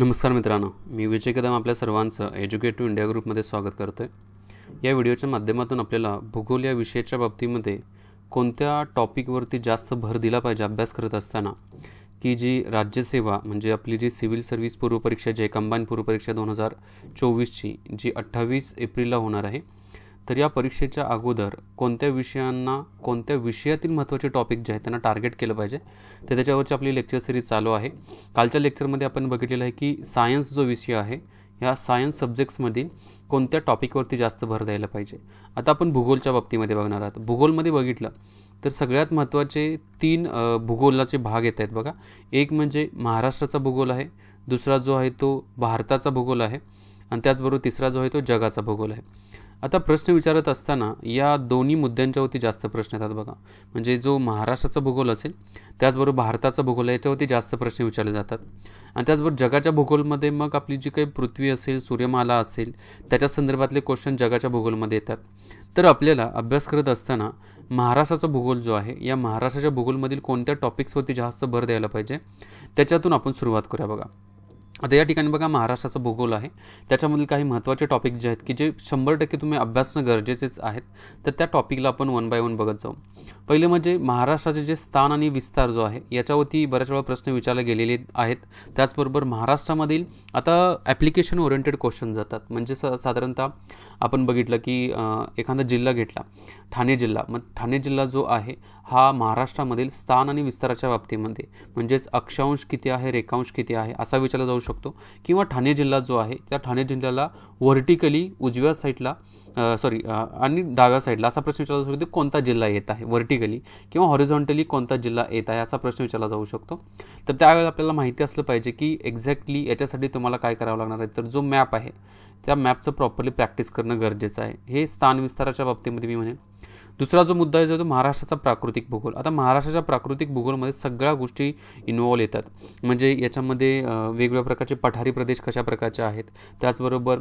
नमस्कार मित्रांनो मी विजय कदम आपल्या सर्वांचं एज्युकेट इंडिया ग्रुपमध्ये स्वागत करतो आहे या व्हिडिओच्या माध्यमातून आपल्याला भूगोल या विषयाच्या बाबतीमध्ये कोणत्या टॉपिकवरती जास्त भर दिला पाहिजे अभ्यास करत असताना की जी राज्यसेवा म्हणजे आपली जी सिव्हिल सर्व्हिस पूर्वपरीक्षा जी आहे कंबाईन पूर्वपरीक्षा दोन हजार चोवीसची जी अठ्ठावीस एप्रिलला होणार आहे तर या परीक्षेच्या अगोदर कोणत्या विषयांना कोणत्या विषयातील महत्त्वाचे टॉपिक जे आहेत त्यांना टार्गेट केलं पाहिजे तर त्याच्यावरची आपली लेक्चर सिरीज चालू आहे कालच्या लेक्चरमध्ये आपण बघितलेलं आहे की सायन्स जो विषय आहे ह्या सायन्स सब्जेक्ट्समधील कोणत्या टॉपिकवरती जास्त भर द्यायला पाहिजे आता आपण भूगोलच्या बाबतीमध्ये बघणार आहोत भूगोलमध्ये बघितलं तर सगळ्यात महत्त्वाचे तीन भूगोलाचे भाग येत आहेत बघा एक म्हणजे महाराष्ट्राचा भूगोल आहे दुसरा जो आहे तो भारताचा भूगोल आहे आणि त्याचबरोबर तिसरा जो आहे तो जगाचा भूगोल आहे आता प्रश्न विचारत असताना या दोन्ही मुद्द्यांच्यावरती जास्त प्रश्न येतात बघा म्हणजे जो महाराष्ट्राचा भूगोल असेल त्याचबरोबर भारताचा भूगोल याच्यावरती जास्त प्रश्न विचारले जातात आणि त्याचबरोबर जगाच्या भूगोलमध्ये मग आपली जी काही पृथ्वी असेल सूर्यमाला असेल त्याच्या संदर्भातले क्वेश्चन जगाच्या भूगोलमध्ये येतात तर आपल्याला अभ्यास करत असताना महाराष्ट्राचा भूगोल जो आहे या महाराष्ट्राच्या भूगोलमधील कोणत्या टॉपिक्सवरती जास्त भर द्यायला पाहिजे त्याच्यातून आपण सुरुवात करूया बघा आता या ठिकाणी बघा महाराष्ट्राचं भूगोल आहे त्याच्यामधील काही महत्त्वाचे टॉपिक जे आहेत की जे शंभर टक्के तुम्ही अभ्यासणं गरजेचेच आहेत तर त्या टॉपिकला आपण वन बाय वन बघत जाऊ पहिले म्हणजे महाराष्ट्राचे जे स्थान आणि विस्तार जो आहे याच्यावरती बऱ्याच वेळा प्रश्न विचारले गेलेले आहेत त्याचबरोबर महाराष्ट्रामधील आता ॲप्लिकेशन ओरिएंटेड क्वेश्चन जातात म्हणजे स साधारणतः आपण बघितलं की एखादा जिल्हा घेतला ठाणे जिल्हा मग ठाणे जिल्हा जो आहे हा महाराष्ट्रामधील स्थान आणि विस्ताराच्या बाबतीमध्ये म्हणजेच अक्षांश किती आहे रेखांश किती आहे असा विचारला जाऊ शकतो किंवा ठाणे जिल्हा जो आहे त्या ठाणे जिल्ह्याला व्हर्टिकली उजव्या साईडला सॉरी आणि डाव्या साईडला असा प्रश्न विचारला जाऊ शकतो कोणता जिल्हा येत आहे व्हर्टिकली किंवा हॉरिझॉन्टली कोणता जिल्हा येत आहे असा प्रश्न विचारला जाऊ शकतो तर त्यावेळेला आपल्याला माहिती असलं पाहिजे की एक्झॅक्टली याच्यासाठी तुम्हाला काय करावं लागणार आहे तर जो मॅप आहे त्या मॅपचं प्रॉपरली प्रॅक्टिस करणं गरजेचं आहे हे स्थान विस्ताराच्या बाबतीमध्ये मी म्हणेन दुसरा जो मुद्दा आहे जो महाराष्ट्राचा प्राकृतिक भूगोल आता महाराष्ट्राच्या प्राकृतिक भूगोलमध्ये सगळ्या गोष्टी इन्वॉल्व्ह येतात म्हणजे याच्यामध्ये वेगवेगळ्या प्रकारचे पठारी प्रदेश कशा प्रकारचे आहेत त्याचबरोबर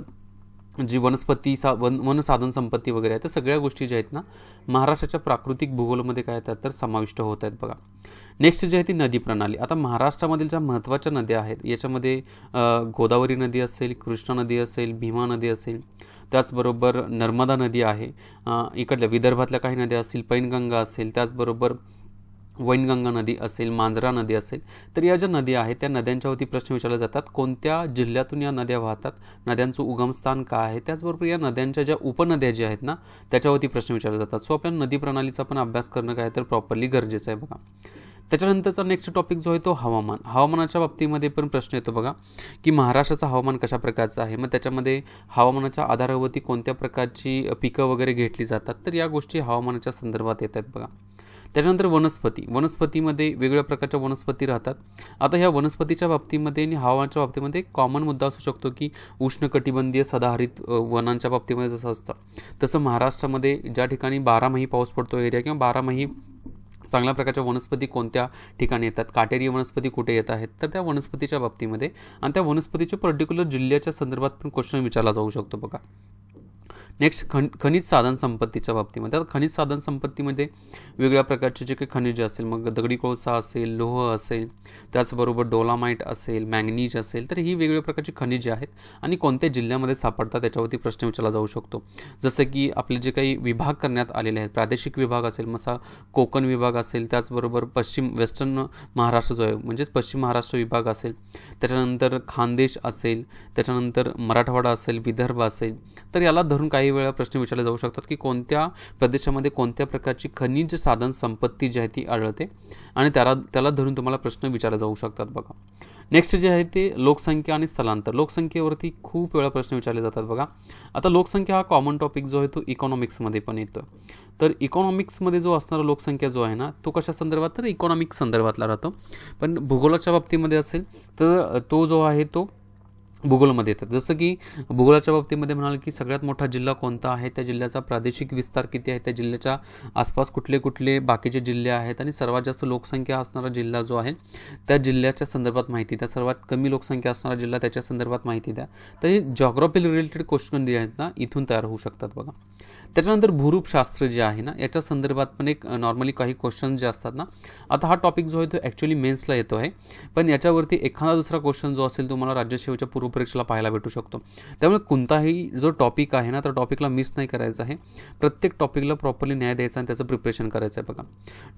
जी वनस्पती सा वन वनसाधन संपत्ती वगैरे आहे तर सगळ्या गोष्टी ज्या आहेत ना महाराष्ट्राच्या प्राकृतिक भूगोलमध्ये काय येतात तर समाविष्ट होत आहेत बघा नेक्स्ट जी आहे ती नदी प्रणाली आता महाराष्ट्रामधील ज्या महत्त्वाच्या नद्या आहेत याच्यामध्ये गोदावरी नदी असेल कृष्णा नदी असेल भीमा नदी असेल त्याचबरोबर नर्मदा नदी आहे इकडल्या विदर्भातल्या काही नद्या असतील पैनगंगा असेल त्याचबरोबर वैनगंगा नदी असेल मांजरा नदी असेल तर या ज्या नद्या आहेत त्या नद्यांच्यावरती प्रश्न विचारले जातात कोणत्या जिल्ह्यातून या नद्या वाहतात नद्यांचं उगमस्थान काय आहे त्याचबरोबर या नद्यांच्या ज्या उपनद्या ज्या आहेत ना त्याच्यावरती प्रश्न विचारले जातात सो आपल्या नदी प्रणालीचा पण अभ्यास करणं काय तर प्रॉपरली गरजेचं आहे बघा त्याच्यानंतरचा नेक्स्ट टॉपिक जो आहे तो हवामान हवामानाच्या बाबतीमध्ये पण प्रश्न येतो बघा की महाराष्ट्राचं हवामान कशा प्रकारचं आहे मग त्याच्यामध्ये हवामानाच्या आधारावरती कोणत्या प्रकारची पिकं वगैरे घेतली जातात तर या गोष्टी हवामानाच्या संदर्भात येत आहेत बघा त्याच्यानंतर वनस्पती वनस्पतीमध्ये वेगवेगळ्या प्रकारच्या वनस्पती राहतात आता ह्या वनस्पतीच्या बाबतीमध्ये आणि हवामानाच्या बाबतीमध्ये कॉमन मुद्दा असू शकतो की उष्णकटिबंधीय सदाहरित वनांच्या बाबतीमध्ये जसं असतं तसं महाराष्ट्रामध्ये ज्या ठिकाणी बारामाही पाऊस पडतो एरिया किंवा बारामाही चांगल्या प्रकारच्या वनस्पती कोणत्या ठिकाणी येतात काटेरी वनस्पती कुठे येत आहेत तर त्या वनस्पतीच्या बाबतीमध्ये आणि त्या वनस्पतीच्या पर्टिक्युलर जिल्ह्याच्या संदर्भात पण क्वेश्चन विचारला जाऊ शकतो बघा नेक्स्ट खन खनिज साधन संपत्तीच्या बाबतीमध्ये आता खनिज साधन संपत्तीमध्ये वेगळ्या प्रकारचे जे काही खनिज असेल मग दगडी कोळसा असेल लोह असेल त्याचबरोबर डोलामाईट असेल मँगनीज असेल तर ही वेगवेगळ्या प्रकारची खनिजे आहेत आणि कोणत्या जिल्ह्यामध्ये सापडतात त्याच्यावरती प्रश्न विचारला जाऊ शकतो जसं की आपले जे काही विभाग करण्यात आलेले आहेत प्रादेशिक विभाग असेल मसा कोकण विभाग असेल त्याचबरोबर पश्चिम वेस्टर्न महाराष्ट्र जो आहे म्हणजेच पश्चिम महाराष्ट्र विभाग असेल त्याच्यानंतर खानदेश असेल त्याच्यानंतर मराठवाडा असेल विदर्भ असेल तर याला धरून काही काही वेळा प्रश्न विचारले जाऊ शकतात की कोणत्या प्रदेशामध्ये कोणत्या प्रकारची खनिज साधन संपत्ती जी आहे ती आढळते आणि त्याला त्याला धरून तुम्हाला प्रश्न विचारले जाऊ शकतात बघा नेक्स्ट जे आहे ते लोकसंख्या आणि स्थलांतर लोकसंख्येवरती खूप वेळा प्रश्न विचारले जातात बघा आता लोकसंख्या हा कॉमन टॉपिक जो आहे तो इकॉनॉमिक्समध्ये पण येतो तर इकॉनॉमिक्समध्ये जो असणारा लोकसंख्या जो आहे ना तो कशा संदर्भात तर इकॉनॉमिक्स संदर्भातला राहतो पण भूगोलाच्या बाबतीमध्ये असेल तर तो जो आहे तो भूगोलमध्ये येतात जसं की भूगोलाच्या बाबतीमध्ये म्हणाल की सगळ्यात मोठा जिल्हा कोणता आहे त्या जिल्ह्याचा प्रादेशिक विस्तार किती आहे त्या जिल्ह्याच्या आसपास कुठले कुठले बाकीचे जिल्हे आहेत आणि सर्वात जास्त लोकसंख्या असणारा जिल्हा जो आहे त्या जिल्ह्याच्या संदर्भात माहिती द्या सर्वात कमी लोकसंख्या असणारा जिल्हा त्याच्या संदर्भात माहिती द्या तर हे जॉग्रॉफी रिलेटेड क्वेश्चन जे आहेत ना इथून तयार होऊ शकतात बघा त्याच्यानंतर भूरूपशास्त्र जे आहे ना याच्या संदर्भात पण एक नॉर्मली काही क्वेश्चन जे असतात ना आता हा टॉपिक जो आहे तो ॲक्च्युली मेन्सला येतो आहे पण याच्यावरती एखादा दुसरा क्वेश्चन जो असेल तुम्हाला राज्यसेवेच्या पूर्व परीक्षेला पाहायला भेटू शकतो त्यामुळे कोणताही जो टॉपिक आहे ना तर टॉपिकला मिस नाही करायचा आहे प्रत्येक टॉपिकला प्रॉपरली न्याय द्यायचा आणि त्याचं प्रिपरेशन करायचं आहे बघा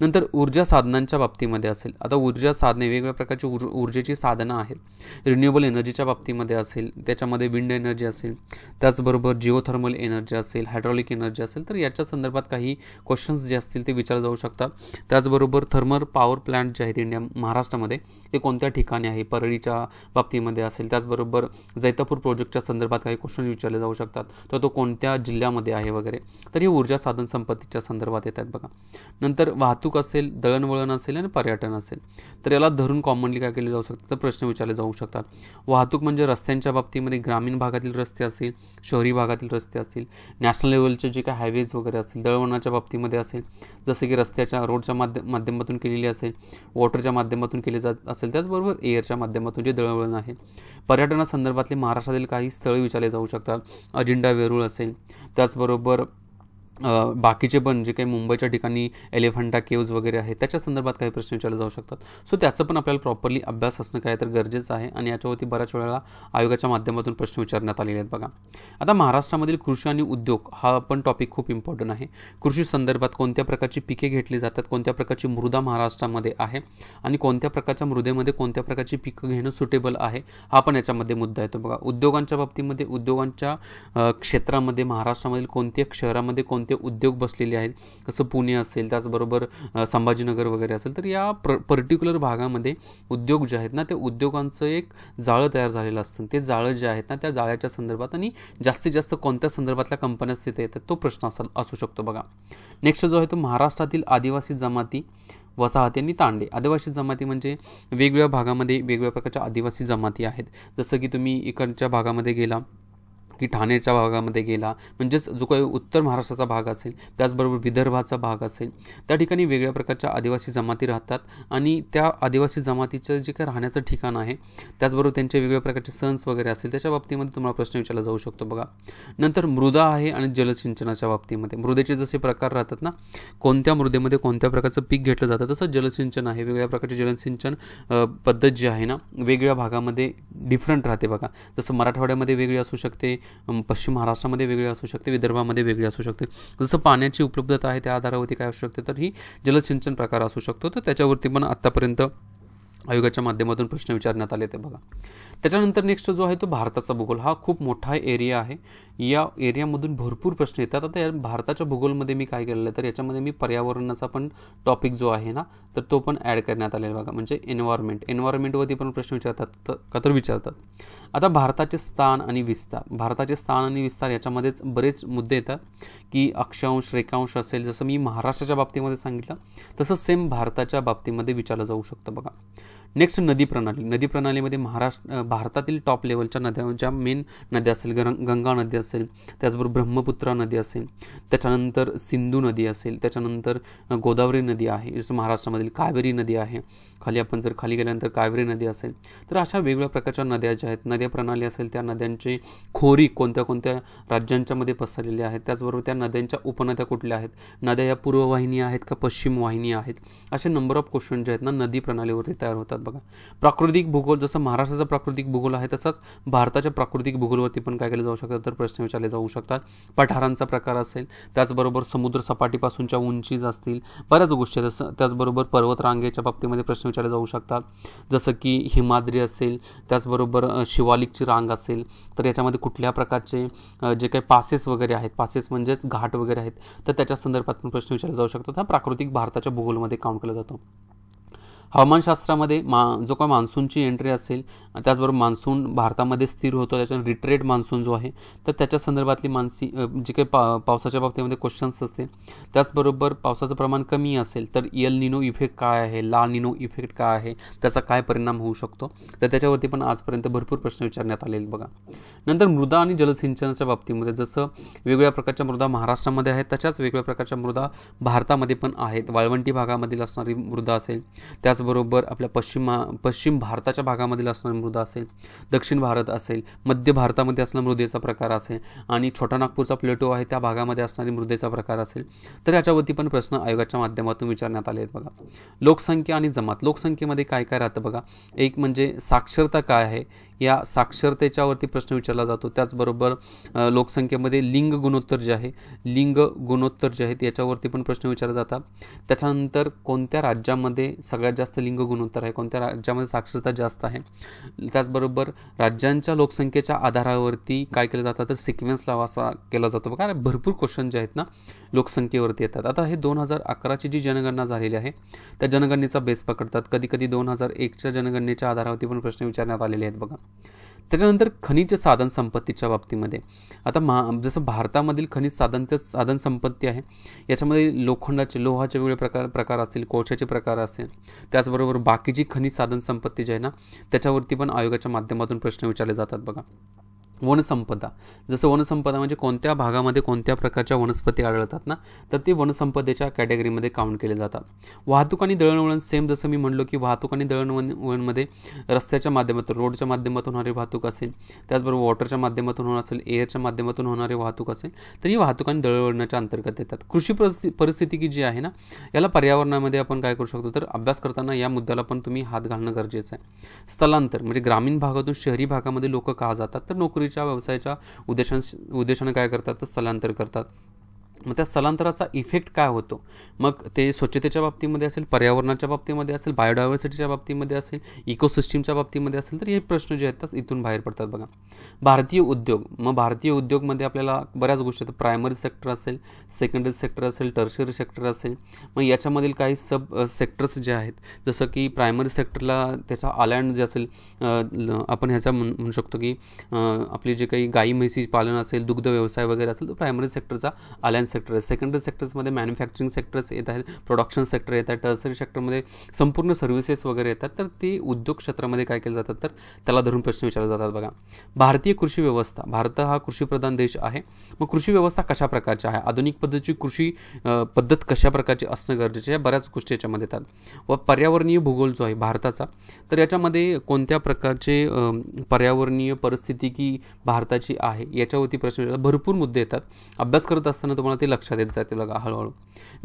नंतर ऊर्जा साधनांच्या बाबतीमध्ये असेल आता ऊर्जा साधने वेगवेगळ्या प्रकारची ऊर्जेची साधनं आहेत रिन्युएबल एनर्जीच्या बाबतीमध्ये असेल त्याच्यामध्ये विंड एनर्जी असेल त्याचबरोबर जिओथर्मल एनर्जी असेल हायड्रॉलिक एनर्जी असेल तर याच्या संदर्भात काही क्वेश्चन्स जे असतील ते विचारले जाऊ शकतात त्याचबरोबर थर्मल पॉवर प्लांट जे आहेत इंडिया महाराष्ट्रामध्ये ते कोणत्या ठिकाणी आहे परळीच्या बाबतीमध्ये असेल त्याचबरोबर बरोबर जैतापूर प्रोजेक्टच्या संदर्भात काही क्वेश्चन विचारले जाऊ शकतात तर तो, कोणत्या जिल्ह्यामध्ये आहे वगैरे तर हे ऊर्जा साधन संपत्तीच्या संदर्भात येतात बघा नंतर वाहतूक असेल दळणवळण असेल आणि पर्यटन असेल तर याला धरून कॉमनली काय केले जाऊ शकतात तर प्रश्न विचारले जाऊ शकतात वाहतूक म्हणजे रस्त्यांच्या बाबतीमध्ये ग्रामीण भागातील रस्ते असतील शहरी भागातील रस्ते असतील नॅशनल लेवलचे जे काही हायवेज वगैरे असतील दळवणाच्या बाबतीमध्ये असेल जसे की रस्त्याच्या रोडच्या माध्यमातून केलेली असेल वॉटरच्या माध्यमातून केले जात असेल त्याचबरोबर एअरच्या माध्यमातून जे दळवळण आहे पर्यटन संदर्भातले महाराष्ट्रातील काही स्थळे विचारले जाऊ शकतात अजिंठा वेरूळ असेल त्याचबरोबर बाकीचे पण जे काही मुंबईच्या ठिकाणी एलिफंटा केव्ज वगैरे आहेत त्याच्या संदर्भात काही प्रश्न विचारले जाऊ शकतात सो त्याचं पण आपल्याला प्रॉपरली अभ्यास असणं काय तर गरजेचं आहे आणि याच्यावरती बऱ्याच वेळेला आयोगाच्या माध्यमातून प्रश्न विचारण्यात आलेले आहेत बघा आता महाराष्ट्रामधील कृषी आणि उद्योग हा पण टॉपिक खूप इम्पॉर्टंट आहे कृषी संदर्भात कोणत्या प्रकारची पिके घेतली जातात कोणत्या प्रकारची मृदा महाराष्ट्रामध्ये आहे आणि कोणत्या प्रकारच्या मृदेमध्ये कोणत्या प्रकारची पिकं घेणं सुटेबल आहे हा पण याच्यामध्ये मुद्दा येतो बघा उद्योगांच्या बाबतीमध्ये उद्योगांच्या क्षेत्रामध्ये महाराष्ट्रामधील कोणत्या शहरामध्ये कोणत्या कोणते उद्योग बसलेले आहेत जसं पुणे असेल त्याचबरोबर संभाजीनगर वगैरे असेल तर या प्र पर्टिक्युलर भागामध्ये उद्योग जे आहेत ना त्या उद्योगांचं एक जाळं तयार झालेलं असतं ते जाळं जे आहेत ना त्या जाळ्याच्या संदर्भात आणि जास्तीत जास्त कोणत्या संदर्भातल्या कंपन्या तिथे येतात तो प्रश्न असा असू शकतो बघा नेक्स्ट जो आहे तो महाराष्ट्रातील आदिवासी जमाती वसाहती आणि तांडे आदिवासी जमाती म्हणजे वेगवेगळ्या भागामध्ये वेगवेगळ्या प्रकारच्या आदिवासी जमाती आहेत जसं की तुम्ही इकडच्या भागामध्ये गेला की ठाण्याच्या भागामध्ये गेला म्हणजेच जो काही उत्तर महाराष्ट्राचा भाग असेल त्याचबरोबर विदर्भाचा भाग असेल त्या ठिकाणी वेगळ्या प्रकारच्या आदिवासी जमाती राहतात आणि त्या आदिवासी जमातीचं जे काही राहण्याचं ठिकाण आहे त्याचबरोबर त्यांचे वेगवेगळ्या प्रकारचे सन्स वगैरे असेल त्याच्या बाबतीमध्ये तुम्हाला प्रश्न विचारला जाऊ शकतो बघा नंतर मृदा आहे आणि जलसिंचनाच्या बाबतीमध्ये मृदेचे जसे प्रकार राहतात ना कोणत्या मृदेमध्ये कोणत्या प्रकारचं पीक घेतलं जातं तसं जलसिंचन आहे वेगळ्या प्रकारचे जलसिंचन पद्धत जी आहे ना वेगळ्या भागामध्ये डिफरंट राहते बघा जसं मराठवाड्यामध्ये वेगळी असू शकते पश्चिम महाराष्ट्रामध्ये वेगळे असू शकते विदर्भामध्ये वेगळी असू शकते जसं पाण्याची उपलब्धता आहे त्या आधारावरती काय असू शकते तर ही जलसिंचन प्रकार असू शकतो तर त्याच्यावरती पण आत्तापर्यंत आयोगाच्या माध्यमातून प्रश्न विचारण्यात आले ते बघा त्याच्यानंतर नेक्स्ट जो आहे तो भारताचा भूगोल हा खूप मोठा एरिया आहे या एरियामधून भरपूर प्रश्न येतात आता या भारताच्या भूगोलमध्ये मी काय केलेलं तर याच्यामध्ये मी पर्यावरणाचा पण टॉपिक जो आहे ना तर तो पण ॲड करण्यात आलेला बघा म्हणजे एन्व्हायरमेंट एन्व्हायरमेंटवरती पण प्रश्न विचारतात का तर विचारतात आता भारताचे स्थान आणि विस्तार भारताचे स्थान आणि विस्तार याच्यामध्येच बरेच मुद्दे येतात की अक्षांश रेखांश असेल जसं मी महाराष्ट्राच्या बाबतीमध्ये सांगितलं तसंच सेम भारताच्या बाबतीमध्ये विचारलं जाऊ शकतं बघा नेक्स्ट नदी प्रणाली नदी प्रणालीमध्ये महाराष्ट्र भारतातील टॉप लेवलच्या नद्या ज्या मेन नद्या असेल गंगा नदी असेल त्याचबरोबर ब्रह्मपुत्रा नदी असेल त्याच्यानंतर सिंधू नदी असेल त्याच्यानंतर गोदावरी नदी आहे जसं महाराष्ट्रामधील कावेरी नदी आहे खाली आपण जर खाली गेल्यानंतर कावेरी नदी असेल तर अशा वेगवेगळ्या प्रकारच्या नद्या ज्या आहेत नद्या प्रणाली असेल त्या नद्यांची खोरी कोणत्या कोणत्या राज्यांच्यामध्ये पसरलेल्या आहेत त्याचबरोबर त्या नद्यांच्या उपनद्या कुठल्या आहेत नद्या या पूर्व वाहिनी आहेत का पश्चिम वाहिनी आहेत असे नंबर ऑफ क्वेश्चन जे आहेत ना नदी प्रणालीवरती तयार होतात असतात बघा प्राकृतिक भूगोल जसं महाराष्ट्राचा प्राकृतिक भूगोल आहे तसंच भारताच्या प्राकृतिक भूगोलवरती पण काय केलं जाऊ शकतात तर प्रश्न विचारले जाऊ शकतात पठारांचा प्रकार असेल त्याचबरोबर समुद्र सपाटीपासूनच्या उंचीज असतील बऱ्याच गोष्टी जसं त्याचबरोबर पर्वतरांगेच्या बाबतीमध्ये प्रश्न विचारले जाऊ शकतात जसं की हिमाद्री असेल त्याचबरोबर शिवालिकची रांग असेल तर याच्यामध्ये कुठल्या प्रकारचे जे काही पासेस वगैरे आहेत पासेस म्हणजेच घाट वगैरे आहेत तर त्याच्या संदर्भात पण प्रश्न विचारले जाऊ शकतात हा प्राकृतिक भारताच्या भूगोलमध्ये काउंट केला जातो हवामानशास्त्रामध्ये मा जो काय मान्सूनची एंट्री असेल त्याचबरोबर मान्सून भारतामध्ये स्थिर होतो त्याच्यानंतर रिट्रेट मान्सून जो आहे तर त्याच्या संदर्भातली मानसी जे काही पा पावसाच्या बाबतीमध्ये क्वेश्चन्स असते त्याचबरोबर पावसाचं प्रमाण कमी असेल तर यल निनो इफेक्ट काय आहे ला निनो इफेक्ट काय आहे त्याचा काय परिणाम होऊ शकतो तर त्याच्यावरती पण आजपर्यंत भरपूर प्रश्न विचारण्यात आलेले बघा नंतर मृदा आणि जलसिंचनाच्या बाबतीमध्ये जसं वेगवेगळ्या प्रकारच्या मृदा महाराष्ट्रामध्ये आहेत तशाच वेगवेगळ्या प्रकारच्या मृदा भारतामध्ये पण आहेत वाळवंटी भागामधील असणारी मृदा असेल त्याचबरोबर आपल्या पश्चिम पश्चिम भारताच्या भागामधील असणारी मृदा मृदा असेल दक्षिण भारत असेल मध्य भारतामध्ये असणारा मृदेचा प्रकार असेल आणि छोटा नागपूरचा प्लेटो आहे त्या भागामध्ये असणारी मृदेचा प्रकार असेल तर याच्यावरती पण प्रश्न आयोगाच्या माध्यमातून विचारण्यात आले आहेत बघा लोकसंख्या आणि जमात लोकसंख्येमध्ये काय काय राहतं बघा एक म्हणजे साक्षरता काय आहे या साक्षरतेच्यावरती प्रश्न विचारला जातो त्याचबरोबर लोकसंख्येमध्ये लिंग गुणोत्तर जे आहे लिंग गुणोत्तर जे आहेत याच्यावरती पण प्रश्न विचारले जातात त्याच्यानंतर कोणत्या राज्यामध्ये सगळ्यात जास्त लिंग गुणोत्तर आहे कोणत्या राज्यामध्ये साक्षरता जास्त आहे त्याचबरोबर राज्यांच्या लोकसंख्येच्या आधारावरती काय केलं जातं तर सिक्वेन्स लावा असा केला जातो कारण भरपूर क्वेश्चन जे आहेत ना लोकसंख्येवरती येतात आता हे दोन हजार अकराची जी जनगणना झालेली आहे त्या जनगणनेचा बेस पकडतात कधी कधी दोन हजार एकच्या जनगणनेच्या आधारावरती पण प्रश्न विचारण्यात आलेले आहेत बघा त्याच्यानंतर खनिज साधन संपत्तीच्या बाबतीमध्ये आता महा जसं भारतामधील खनिज साधन साधन संपत्ती आहे याच्यामध्ये लोखंडाचे लोहाचे वेगळे प्रकार प्रकार असतील कोळशाचे प्रकार असेल त्याचबरोबर बाकीची खनिज साधन संपत्ती जी आहे ना त्याच्यावरती पण आयोगाच्या माध्यमातून प्रश्न विचारले जातात बघा वनसंपदा जसं वनसंपदा म्हणजे कोणत्या भागामध्ये कोणत्या प्रकारच्या वनस्पती आढळतात ना तर ते वनसंपदेच्या कॅटेगरीमध्ये काउंट केले जातात वाहतूक आणि दळणवळण सेम जसं मी म्हणलो की वाहतूक आणि दळणवळणमध्ये रस्त्याच्या माध्यमातून रोडच्या माध्यमातून होणारी वाहतूक असेल त्याचबरोबर वॉटरच्या माध्यमातून होणार असेल एअरच्या माध्यमातून होणारी वाहतूक असेल तर ही वाहतूक आणि दळणवळणाच्या अंतर्गत येतात कृषी परिस्थिती परिस्थिती की जी आहे ना याला पर्यावरणामध्ये आपण काय करू शकतो तर अभ्यास करताना या मुद्द्याला पण तुम्ही हात घालणं गरजेचं आहे स्थलांतर म्हणजे ग्रामीण भागातून शहरी भागामध्ये लोक का जातात तर नोकरी नोकरीच्या व्यवसायाच्या उद्देशां उद्देशानं काय करतात तर स्थलांतर करतात मग त्या स्थलांतराचा इफेक्ट काय होतो मग ते स्वच्छतेच्या बाबतीमध्ये असेल पर्यावरणाच्या बाबतीमध्ये असेल बायोडायव्हर्सिटीच्या बाबतीमध्ये असेल इकोसिस्टीमच्या बाबतीमध्ये असेल तर हे प्रश्न जे आहेत इथून बाहेर पडतात बघा भारतीय उद्योग मग भारतीय उद्योगमध्ये आपल्याला बऱ्याच गोष्टी आहेत प्रायमरी सेक्टर असेल सेकंडरी सेक्टर असेल टर्शरी सेक्टर असेल मग याच्यामधील काही सब सेक्टर्स जे आहेत जसं की प्रायमरी सेक्टरला त्याचा आलँड जे असेल आपण ह्याचा म्हणू शकतो की आपली जे काही गाई म्हैसी पालन असेल दुग्ध व्यवसाय वगैरे असेल तर प्रायमरी सेक्टरचा आलँड सेक्टर सेक्टर आहे सेकंडरी मॅन्युफॅक्चरिंग सेक्टर्स येतात प्रोडक्शन सेक्टर येतात आहे टर्सरी सेक्टरमध्ये संपूर्ण सर्व्हिसेस वगैरे येतात तर ते उद्योग क्षेत्रामध्ये काय केलं जातात तर त्याला धरून प्रश्न विचारले जातात बघा भारतीय कृषी व्यवस्था भारत हा कृषीप्रधान देश आहे मग कृषी व्यवस्था कशा प्रकारची आहे आधुनिक पद्धतीची कृषी पद्धत कशा प्रकारची असणं गरजेचे आहे बऱ्याच गोष्टी याच्यामध्ये येतात व पर्यावरणीय भूगोल जो आहे भारताचा तर याच्यामध्ये कोणत्या प्रकारचे पर्यावरणीय परिस्थिती की भारताची आहे याच्यावरती प्रश्न भरपूर मुद्दे येतात अभ्यास करत असताना तुम्हाला ते लक्षात येत जाते बघा हळूहळू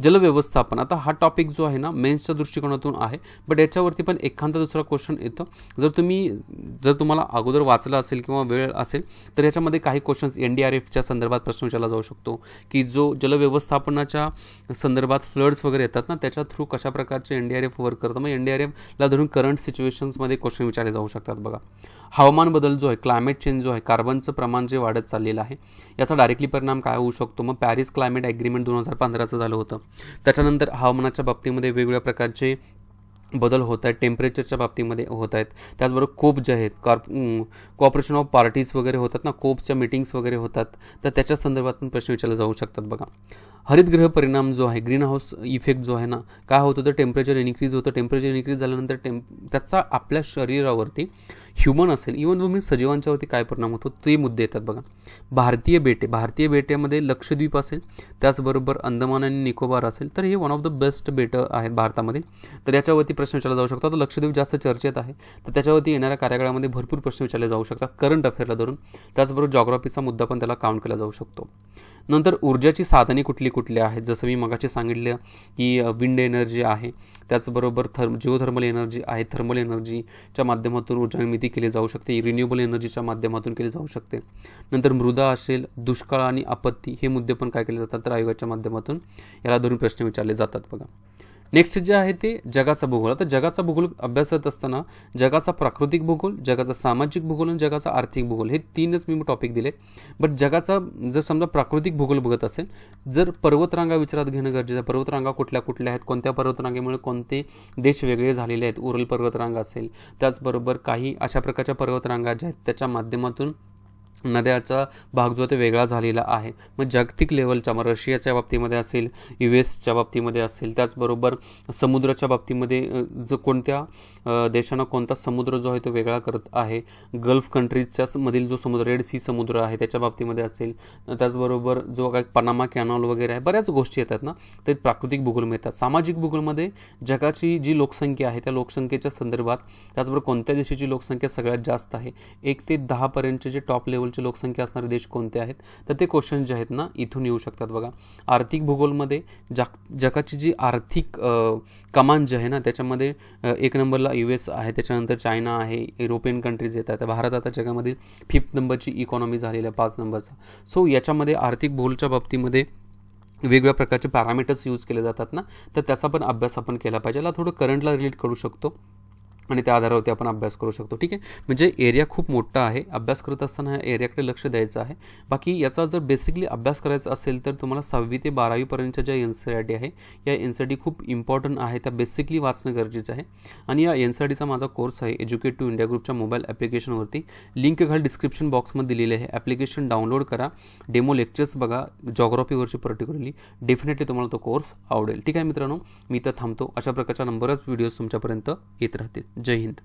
जलव्यवस्थापन आता हा टॉपिक जो आहे ना मेन्सच्या दृष्टिकोनातून आहे बट याच्यावरती पण एखादा दुसरा क्वेश्चन येतो जर तुम्ही जर तुम्हाला अगोदर वाचलं असेल किंवा वेळ असेल तर याच्यामध्ये काही क्वेश्चन्स एन डी आर एफच्या संदर्भात प्रश्न विचारला जाऊ शकतो की जो जलव्यवस्थापनाच्या संदर्भात फ्लड्स वगैरे येतात ना त्याच्या थ्रू कशा प्रकारचे N D R F work करतं मग एन डी आर एफला धरून करंट सिच्युएशन्समध्ये क्वेश्चन विचारले जाऊ शकतात बघा हवामान बदल जो आहे क्लायमेट चेंज जो आहे कार्बनचं प्रमाण जे वाढत चाललेलं आहे याचा डायरेक्टली परिणाम काय होऊ शकतो मग पॅरिस क्ला क्लायमेट ॲग्रीमेंट दोन हजार पंधराचं झालं होतं त्याच्यानंतर हवामानाच्या बाबतीमध्ये वेगवेगळ्या प्रकारचे बदल होत आहेत टेम्परेचरच्या बाबतीमध्ये होत आहेत त्याचबरोबर कोप जे आहेत कॉर्प कॉपरेशन ऑफ पार्टीज वगैरे होतात ना कोपच्या मिटिंग्स वगैरे होतात तर त्याच्या संदर्भात पण प्रश्न विचारले जाऊ शकतात बघा हरितगृह परिणाम जो आहे ग्रीन हाऊस इफेक्ट जो आहे ना काय होतं तर टेम्परेचर इन्क्रीज होतं टेम्परेचर इन्क्रीज झाल्यानंतर टेम त्याचा आपल्या शरीरावरती ह्युमन असेल इवन मी सजीवांच्यावरती काय परिणाम होतो ते मुद्दे येतात बघा भारतीय बेटे भारतीय बेटेमध्ये लक्षद्वीप असेल त्याचबरोबर अंदमान आणि निकोबार असेल तर हे वन ऑफ द बेस्ट बेटं आहेत भारतामध्ये तर याच्यावरती प्रश्न विचारला जाऊ शकतात लक्षद्वीप जास्त चर्चेत आहे तर त्याच्यावरती येणाऱ्या कार्यकाळामध्ये भरपूर प्रश्न विचारले जाऊ शकतात करंट अफेअरला धरून त्याचबरोबर जॉग्राफीचा मुद्दा पण त्याला काउंट केला जाऊ शकतो नंतर ऊर्जाची साधने कुठली कुठली आहेत जसं मी मगाशी सांगितलं की विंड एनर्जी आहे त्याचबरोबर थर्म जिओथर्मल एनर्जी आहे थर्मल एनर्जीच्या माध्यमातून ऊर्जा निर्मिती केली जाऊ शकते रिन्युएबल एनर्जीच्या माध्यमातून केली जाऊ शकते नंतर मृदा असेल दुष्काळ आणि आपत्ती हे मुद्दे पण काय केले जातात तर आयोगाच्या माध्यमातून याला दोन प्रश्न विचारले जातात बघा नेक्स्ट जे आहे ते जगाचा भूगोल आता जगाचा भूगोल अभ्यासत असताना जगाचा प्राकृतिक भूगोल जगाचा सामाजिक भूगोल आणि जगाचा आर्थिक भूगोल हे तीनच मी टॉपिक दिले बट जगाचा जर समजा प्राकृतिक भूगोल बघत असेल जर पर्वतरांगा विचारात घेणं गरजेचं आहे पर्वतरांगा कुठल्या कुठल्या आहेत कोणत्या पर्वतरांगेमुळे कोणते देश वेगळे झालेले आहेत उरल पर्वतरांगा असेल त्याचबरोबर काही अशा प्रकारच्या पर्वतरांगा ज्या आहेत त्याच्या माध्यमातून नद्याचा भाग जो ते वेगळा झालेला आहे मग जागतिक लेवलच्या मग रशियाच्या बाबतीमध्ये असेल यू एसच्या बाबतीमध्ये असेल त्याचबरोबर समुद्राच्या बाबतीमध्ये जो कोणत्या देशानं कोणता समुद्र जो आहे तो वेगळा करत आहे गल्फ कंट्रीजच्या मधील जो समुद्र रेड सी समुद्र आहे त्याच्या बाबतीमध्ये असेल त्याचबरोबर जो काही पनामा कॅनॉल वगैरे आहे बऱ्याच गोष्टी येतात ना ते प्राकृतिक भूगोल मिळतात सामाजिक भूगोलमध्ये जगाची जी लोकसंख्या आहे त्या लोकसंख्येच्या संदर्भात त्याचबरोबर कोणत्या देशाची लोकसंख्या सगळ्यात जास्त आहे एक ते दहापर्यंतचे जे टॉप लेवल लोकसंख्या असणारे देश कोणते आहेत तर ते क्वेश्चन जे आहेत ना इथून येऊ शकतात बघा आर्थिक भूगोलमध्ये जाग जगाची जी आर्थिक कमान जी आहे ना त्याच्यामध्ये एक नंबरला यू एस आहे त्याच्यानंतर चायना आहे युरोपियन कंट्रीज येतात भारत आता जगामध्ये फिफ्थ नंबरची इकॉनॉमी झालेली आहे पाच नंबरचा सो याच्यामध्ये आर्थिक भूगोलच्या बाबतीमध्ये वेगवेगळ्या प्रकारचे पॅरामीटर्स यूज केले जातात ना तर त्याचा पण अभ्यास आपण केला पाहिजे थोडं करंटला रिलेट करू शकतो आणि त्या आधारावरती आपण अभ्यास करू शकतो ठीक आहे म्हणजे एरिया खूप मोठा आहे अभ्यास करत असताना या एरियाकडे लक्ष द्यायचं आहे बाकी याचा जर बेसिकली अभ्यास करायचा असेल तर तुम्हाला सहावी ते बारावीपर्यंतच्या ज्या एन सी आर टी आहे या एन सी e खूप इम्पॉर्टंट आहे त्या बेसिकली वाचणं गरजेचं आहे आणि या एन सी e माझा कोर्स आहे एज्युकेट टू इंडिया ग्रुपच्या मोबाईल ॲप्लिकेशनवरती लिंक घाल डिस्क्रिप्शन बॉक्समध्ये दिलेली आहे ॲप्लिकेशन डाउनलोड करा डेमो लेक्चर्स बघा जॉग्रॉफीवरची पर्टिक्युलरली डेफिनेटली तुम्हाला तो कोर्स आवडेल ठीक आहे मित्रांनो मी तर थांबतो अशा प्रकारच्या नंबरच व्हिडिओज तुमच्यापर्यंत येत राहतील جيد